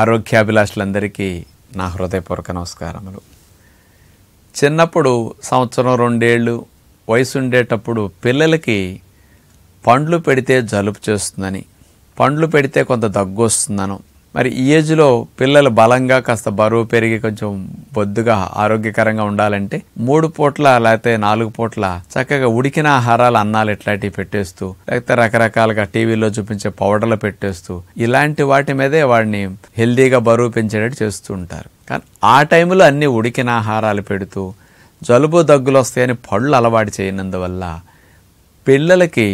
ఆరోగ్యాభిలాషులందరికీ నా హృదయపూర్వక నమస్కారములు చిన్నప్పుడు సంవత్సరం రెండేళ్ళు వయసు ఉండేటప్పుడు పిల్లలకి పండ్లు పెడితే జలుబు చేస్తుందని పండ్లు పెడితే కొంత దగ్గు వస్తుందను మరి ఈ ఏజ్లో పిల్లలు బలంగా కాస్త బరువు పెరిగి కొంచెం బొద్దుగా ఆరోగ్యకరంగా ఉండాలంటే మూడు పూట్ల లేకపోతే నాలుగు పూట్ల చక్కగా ఉడికిన ఆహారాలు అన్నాలు ఇట్లాంటివి పెట్టేస్తూ లేకపోతే రకరకాలుగా టీవీలో చూపించే పౌడర్లు పెట్టేస్తూ ఇలాంటి వాటి మీదే వాడిని హెల్దీగా బరువు పెంచేటట్టు చేస్తూ ఉంటారు కానీ ఆ టైంలో అన్ని ఉడికిన ఆహారాలు పెడుతూ జలుబు దగ్గులు వస్తాయని పళ్ళు అలవాటు చేయనందువల్ల పిల్లలకి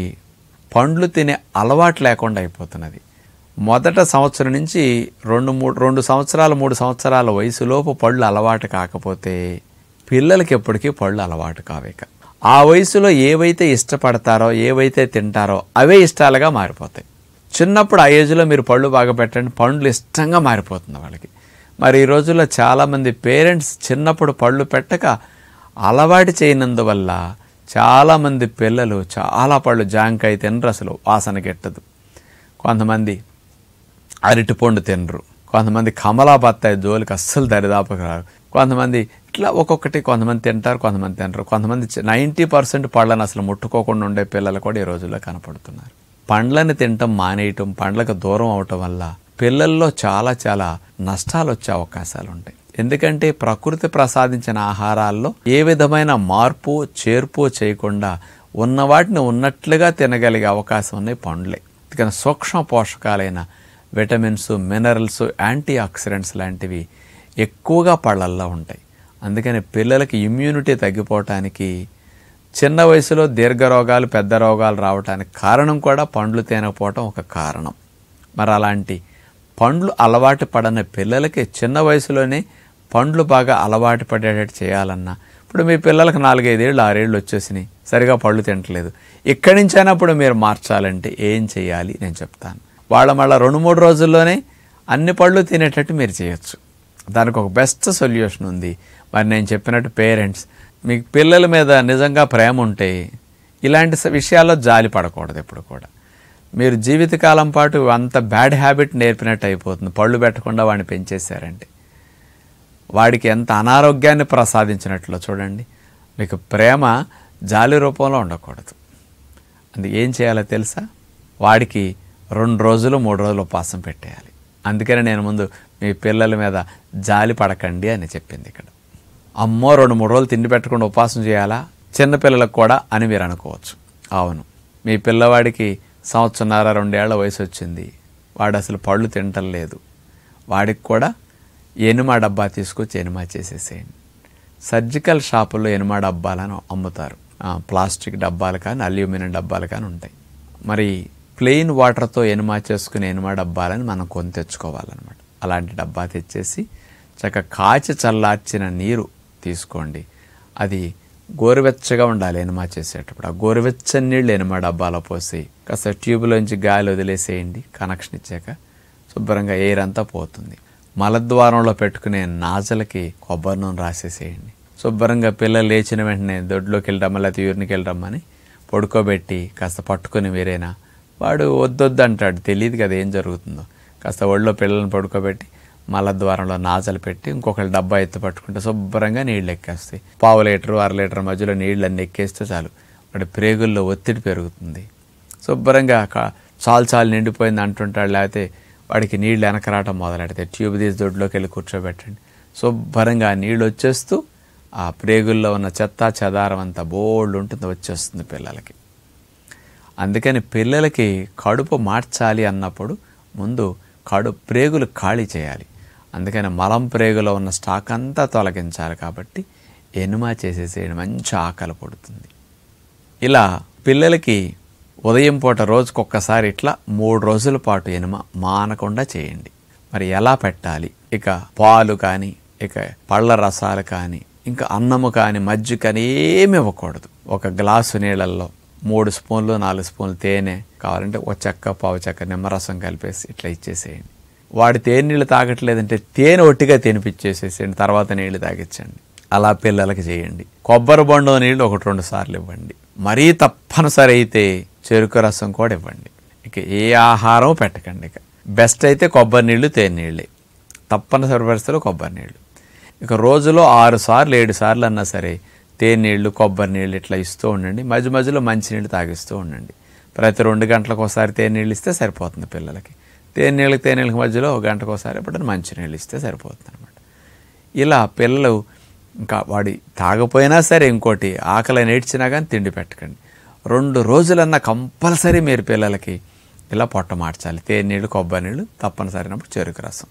పండ్లు తినే అలవాటు లేకుండా అయిపోతున్నది మొదట సంవత్సరం నుంచి రెండు మూడు రెండు సంవత్సరాలు మూడు సంవత్సరాల వయసులోపు పళ్ళు అలవాటు కాకపోతే పిల్లలకి ఎప్పటికీ పళ్ళు అలవాటు కావేక ఆ వయసులో ఏవైతే ఇష్టపడతారో ఏవైతే తింటారో అవే ఇష్టాలుగా మారిపోతాయి చిన్నప్పుడు ఆ ఏజ్లో మీరు పళ్ళు బాగా పెట్టండి పండ్లు ఇష్టంగా మారిపోతుంది వాళ్ళకి మరి ఈ రోజుల్లో చాలామంది పేరెంట్స్ చిన్నప్పుడు పళ్ళు పెట్టక అలవాటు చేయనందువల్ల చాలామంది పిల్లలు చాలా పళ్ళు జాంకాయ తినరు అసలు వాసన గెట్టదు కొంతమంది అరటిపండు తినరు కొంతమంది కమలా బత్తాయి జోలికి అస్సలు దరిదాపకు రారు కొంతమంది ఇట్లా ఒక్కొక్కటి కొంతమంది తింటారు కొంతమంది తినరు కొంతమంది నైంటీ పర్సెంట్ పళ్ళను అసలు ముట్టుకోకుండా ఉండే పిల్లలు కూడా ఈ రోజుల్లో కనపడుతున్నారు పండ్లను తినటం మానేయటం పండ్లకు దూరం అవటం వల్ల పిల్లల్లో చాలా చాలా నష్టాలు వచ్చే అవకాశాలు ఉంటాయి ఎందుకంటే ప్రకృతి ప్రసాదించిన ఆహారాల్లో ఏ విధమైన మార్పు చేర్పు చేయకుండా ఉన్న వాటిని ఉన్నట్లుగా తినగలిగే అవకాశం ఉన్నాయి పండ్లే అందుకని సూక్ష్మ పోషకాలైన విటమిన్స్ మినరల్స్ యాంటీ ఆక్సిడెంట్స్ లాంటివి ఎక్కువగా పళ్ళల్లో ఉంటాయి అందుకని పిల్లలకి ఇమ్యూనిటీ తగ్గిపోవటానికి చిన్న వయసులో దీర్ఘ రోగాలు పెద్ద రోగాలు రావటానికి కారణం కూడా పండ్లు తినకపోవటం ఒక కారణం మరి అలాంటి పండ్లు అలవాటు పడని పిల్లలకి చిన్న వయసులోనే పండ్లు బాగా అలవాటు పడేటట్టు చేయాలన్నా ఇప్పుడు మీ పిల్లలకు నాలుగైదేళ్ళు ఆరేళ్ళు వచ్చేసినాయి సరిగా పళ్ళు తినట్లేదు ఇక్కడి నుంచైనా ఇప్పుడు మీరు మార్చాలంటే ఏం చేయాలి నేను చెప్తాను వాళ్ళ మళ్ళీ రెండు మూడు రోజుల్లోనే అన్ని పళ్ళు తినేటట్టు మీరు చేయొచ్చు దానికి ఒక బెస్ట్ సొల్యూషన్ ఉంది మరి నేను చెప్పినట్టు పేరెంట్స్ మీకు పిల్లల మీద నిజంగా ప్రేమ ఉంటే ఇలాంటి విషయాల్లో జాలి పడకూడదు ఎప్పుడు కూడా మీరు జీవితకాలం పాటు అంత బ్యాడ్ హ్యాబిట్ నేర్పినట్టు అయిపోతుంది పళ్ళు పెట్టకుండా వాడిని పెంచేశారంటే వాడికి ఎంత అనారోగ్యాన్ని ప్రసాదించినట్లో చూడండి మీకు ప్రేమ జాలి రూపంలో ఉండకూడదు అందుకే ఏం చేయాలో తెలుసా వాడికి రెండు రోజులు మూడు రోజులు ఉపవాసం పెట్టేయాలి అందుకనే నేను ముందు మీ పిల్లల మీద జాలి పడకండి అని చెప్పింది ఇక్కడ అమ్మో రెండు మూడు రోజులు తిండి పెట్టకుండా ఉపవాసం చేయాలా చిన్నపిల్లలకు కూడా అని మీరు అనుకోవచ్చు అవును మీ పిల్లవాడికి సంవత్సరన్నర రెండేళ్ల వయసు వచ్చింది వాడు అసలు పళ్ళు తినటం లేదు వాడికి కూడా ఎనిమా డబ్బా తీసుకొచ్చి ఎనుమా చేసేసేయండి సర్జికల్ షాపుల్లో ఎనిమా డబ్బాలను అమ్ముతారు ప్లాస్టిక్ డబ్బాలు కానీ అల్యూమినియం డబ్బాలు కానీ ఉంటాయి మరి ప్లెయిన్ వాటర్తో ఎనుమా చేసుకుని ఎనుమా డబ్బాలని మనం కొని తెచ్చుకోవాలన్నమాట అలాంటి డబ్బా తెచ్చేసి చక్క కాచి చల్లార్చిన నీరు తీసుకోండి అది గోరువెచ్చగా ఉండాలి ఎనుమా చేసేటప్పుడు ఆ గోరువెచ్చని నీళ్ళు ఎనుమా డబ్బాలో పోసి కాస్త ట్యూబ్లోంచి గాలి వదిలేసేయండి కనెక్షన్ ఇచ్చాక శుభ్రంగా ఎయిర్ అంతా పోతుంది మలద్వారంలో పెట్టుకునే నాజలకి కొబ్బరి నూనె రాసేసేయండి శుభ్రంగా పిల్లలు లేచిన వెంటనే దొడ్లోకి వెళ్ళడం లేకపోతే యూరిన్కి వెళ్ళడం అని పడుకోబెట్టి కాస్త పట్టుకొని వేరేనా వాడు వద్దొద్దు అంటాడు తెలియదు కదా ఏం జరుగుతుందో కాస్త ఒళ్ళో పిల్లలను పడుకోబెట్టి మలద్వారంలో నాజలు పెట్టి ఇంకొకళ్ళు డబ్బా ఎత్తు పట్టుకుంటే శుభ్రంగా నీళ్ళు ఎక్కేస్తాయి పావు లీటర్ అర లీటర్ మధ్యలో నీళ్ళు అన్నీ ఎక్కేస్తే చాలు వాడి ప్రేగుల్లో ఒత్తిడి పెరుగుతుంది శుభ్రంగా చాలు చాలు నిండిపోయింది అంటుంటాడు లేకపోతే వాడికి నీళ్ళు వెనకరాటం మొదలెడితే ట్యూబ్ తీసి దొడ్లోకి వెళ్ళి కూర్చోబెట్టండి శుభ్రంగా నీళ్ళు వచ్చేస్తూ ఆ ప్రేగుల్లో ఉన్న చెత్త చెదారం అంతా బోల్డ్ ఉంటుంది వచ్చేస్తుంది పిల్లలకి అందుకని పిల్లలకి కడుపు మార్చాలి అన్నప్పుడు ముందు కడు ప్రేగులు ఖాళీ చేయాలి అందుకని మలం ప్రేగులో ఉన్న స్టాక్ అంతా తొలగించాలి కాబట్టి ఎనుమా చేసేసేయడం మంచి ఆకలి పడుతుంది ఇలా పిల్లలకి ఉదయం పూట రోజుకొక్కసారి ఇట్లా మూడు రోజుల పాటు ఎనుమ మానకుండా చేయండి మరి ఎలా పెట్టాలి ఇక పాలు కానీ ఇక పళ్ళ రసాలు కానీ ఇంకా అన్నము కానీ మజ్జు కానీ ఏమి ఇవ్వకూడదు ఒక గ్లాసు నీళ్ళల్లో మూడు స్పూన్లు నాలుగు స్పూన్లు తేనె కావాలంటే ఒక చెక్క పావు చెక్క నిమ్మరసం కలిపేసి ఇట్లా ఇచ్చేసేయండి వాడు తేనె నీళ్ళు తాగట్లేదంటే తేనె ఒట్టిగా తినిపించేసేసేయండి తర్వాత నీళ్ళు తాగించండి అలా పిల్లలకి చేయండి కొబ్బరి బండు నీళ్ళు ఒకటి రెండు సార్లు ఇవ్వండి మరీ తప్పనిసరి అయితే చెరుకు రసం కూడా ఇవ్వండి ఇక ఏ ఆహారం పెట్టకండి ఇక బెస్ట్ అయితే కొబ్బరి నీళ్ళు తేనె నీళ్ళే తప్పనిసరి పరిస్థితుల్లో కొబ్బరి నీళ్ళు ఇక రోజులో ఆరు సార్లు ఏడు సార్లు అన్నా సరే తేనీళ్ళు కొబ్బరి నీళ్ళు ఇట్లా ఇస్తూ ఉండండి మధ్య మధ్యలో మంచినీళ్ళు తాగిస్తూ ఉండండి ప్రతి రెండు గంటలకు ఒకసారి తేనీళ్ళు ఇస్తే సరిపోతుంది పిల్లలకి తేనీళ్ళకి తేనీళ్ళకి మధ్యలో ఒక గంటకు ఒకసారి ఎప్పుడైనా మంచినీళ్ళు ఇస్తే సరిపోతుంది అనమాట ఇలా పిల్లలు ఇంకా వాడి తాగపోయినా సరే ఇంకోటి ఆకలి నేడ్చినా కానీ తిండి పెట్టకండి రెండు రోజులన్నా కంపల్సరీ మీరు పిల్లలకి ఇలా పొట్ట మార్చాలి తేనీళ్ళు కొబ్బరి నీళ్ళు తప్పనిసరినప్పుడు చెరుకు రసం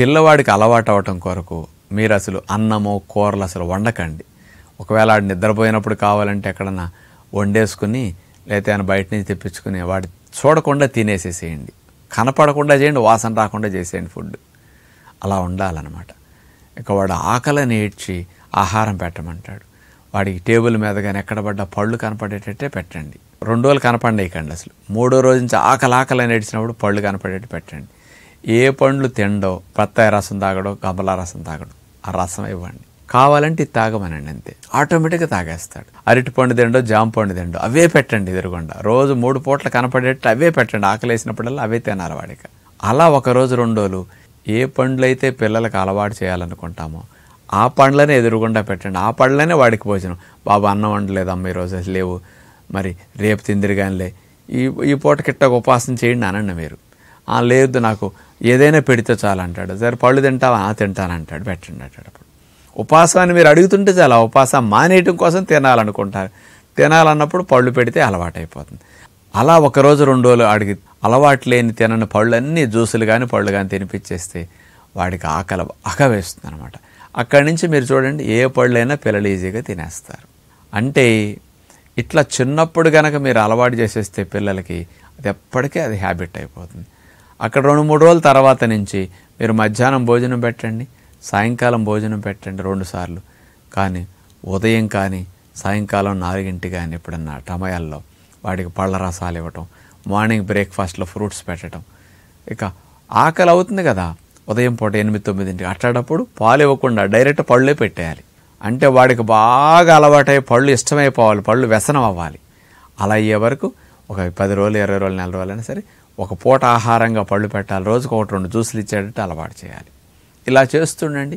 పిల్లవాడికి అలవాటు అవటం కొరకు మీరు అసలు అన్నము కూరలు అసలు వండకండి ఒకవేళ ఆడు నిద్రపోయినప్పుడు కావాలంటే ఎక్కడన్నా వండేసుకుని లేకపోతే ఆయన బయట నుంచి తెప్పించుకుని వాడు చూడకుండా తినేసేసేయండి కనపడకుండా చేయండి వాసన రాకుండా చేసేయండి ఫుడ్ అలా ఉండాలన్నమాట ఇక వాడు ఆకలిని ఏడ్చి ఆహారం పెట్టమంటాడు వాడికి టేబుల్ మీద కానీ ఎక్కడ పడ్డ పళ్ళు కనపడేటట్టే పెట్టండి రెండు రోజులు ఇకండి అసలు మూడో రోజు నుంచి ఆకలి ఆకలి అని పళ్ళు కనపడేటట్టు పెట్టండి ఏ పండ్లు తిండో పత్తాయి రసం తాగడో కమలా రసం తాగడో ఆ రసం ఇవ్వండి కావాలంటే తాగమనండి అంతే ఆటోమేటిక్గా తాగేస్తాడు అరటి పండు తిండో జామ పండు తిండో అవే పెట్టండి ఎదురుగుండా రోజు మూడు పూట్ల కనపడేట్టు అవే పెట్టండి ఆకలేసినప్పుడల్లా అవే తినాలి వాడికి అలా ఒకరోజు రెండోలు ఏ పండ్లైతే పిల్లలకు అలవాటు చేయాలనుకుంటామో ఆ పండ్లనే ఎదురుగుండా పెట్టండి ఆ పండ్లనే వాడికి భోజనం బాబు అన్నం వండలేదమ్మ ఈరోజు లేవు మరి రేపు తిందిరిగానిలే ఈ ఈ పూట కిట్ట ఉపాసన చేయండి అనండి మీరు లేదు నాకు ఏదైనా పెడితే చాలంటాడు సరే పళ్ళు తింటావా తింటానంటాడు పెట్టండి అంటాడు ఉపాసాన్ని మీరు అడుగుతుంటే చాలా ఉపాసం మానేయటం కోసం తినాలనుకుంటారు తినాలన్నప్పుడు పళ్ళు పెడితే అలవాటైపోతుంది అలా ఒకరోజు రెండు రోజులు అడిగి అలవాటు లేని తినని పళ్ళన్నీ జ్యూసులు కానీ పళ్ళు కానీ తినిపించేస్తే వాడికి ఆకలి ఆకవేస్తుంది అనమాట అక్కడి నుంచి మీరు చూడండి ఏ పళ్ళైనా పిల్లలు ఈజీగా తినేస్తారు అంటే ఇట్లా చిన్నప్పుడు కనుక మీరు అలవాటు చేసేస్తే పిల్లలకి అది ఎప్పటికీ అది హ్యాబిట్ అయిపోతుంది అక్కడ రెండు మూడు రోజుల తర్వాత నుంచి మీరు మధ్యాహ్నం భోజనం పెట్టండి సాయంకాలం భోజనం పెట్టండి రెండుసార్లు కానీ ఉదయం కానీ సాయంకాలం నాలుగింటి కానీ ఎప్పుడన్నా టమయాల్లో వాడికి పళ్ళ రసాలు ఇవ్వటం మార్నింగ్ బ్రేక్ఫాస్ట్లో ఫ్రూట్స్ పెట్టడం ఇక ఆకలి అవుతుంది కదా ఉదయం పూట ఎనిమిది తొమ్మిదింటికి అట్టేటప్పుడు పాలు ఇవ్వకుండా డైరెక్ట్ పళ్ళే పెట్టేయాలి అంటే వాడికి బాగా అలవాటై పళ్ళు ఇష్టమైపోవాలి పళ్ళు వ్యసనం అవ్వాలి అలా అయ్యే వరకు ఒక పది రోజులు ఇరవై రోజులు నెల రోజులైనా సరే ఒక పూట ఆహారంగా పళ్ళు పెట్టాలి రోజుకు ఒకటి రెండు జ్యూసులు ఇచ్చేటట్టు అలవాటు చేయాలి ఇలా చేస్తుండండి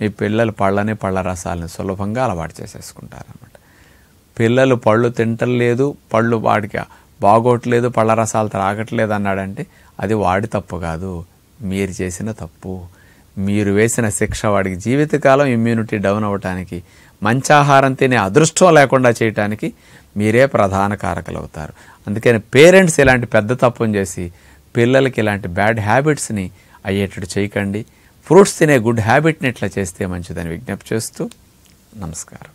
మీ పిల్లలు పళ్ళని పళ్ళ రసాలని సులభంగా అలవాటు చేసేసుకుంటారన్నమాట పిల్లలు పళ్ళు తింటలేదు పళ్ళు వాడికి బాగోట్లేదు పళ్ళ రసాలు త్రాగట్లేదు అన్నాడంటే అది వాడి తప్పు కాదు మీరు చేసిన తప్పు మీరు వేసిన శిక్ష వాడికి జీవితకాలం ఇమ్యూనిటీ డౌన్ అవ్వటానికి మంచి ఆహారం తినే అదృష్టం లేకుండా చేయటానికి మీరే ప్రధాన కారకులు అవుతారు అందుకని పేరెంట్స్ ఇలాంటి పెద్ద తప్పుని చేసి పిల్లలకి ఇలాంటి బ్యాడ్ హ్యాబిట్స్ని అయ్యేటట్టు చేయకండి ఫ్రూట్స్ తినే గుడ్ హ్యాబిట్ని ఎట్లా చేస్తే మంచిదని విజ్ఞప్తి చేస్తూ నమస్కారం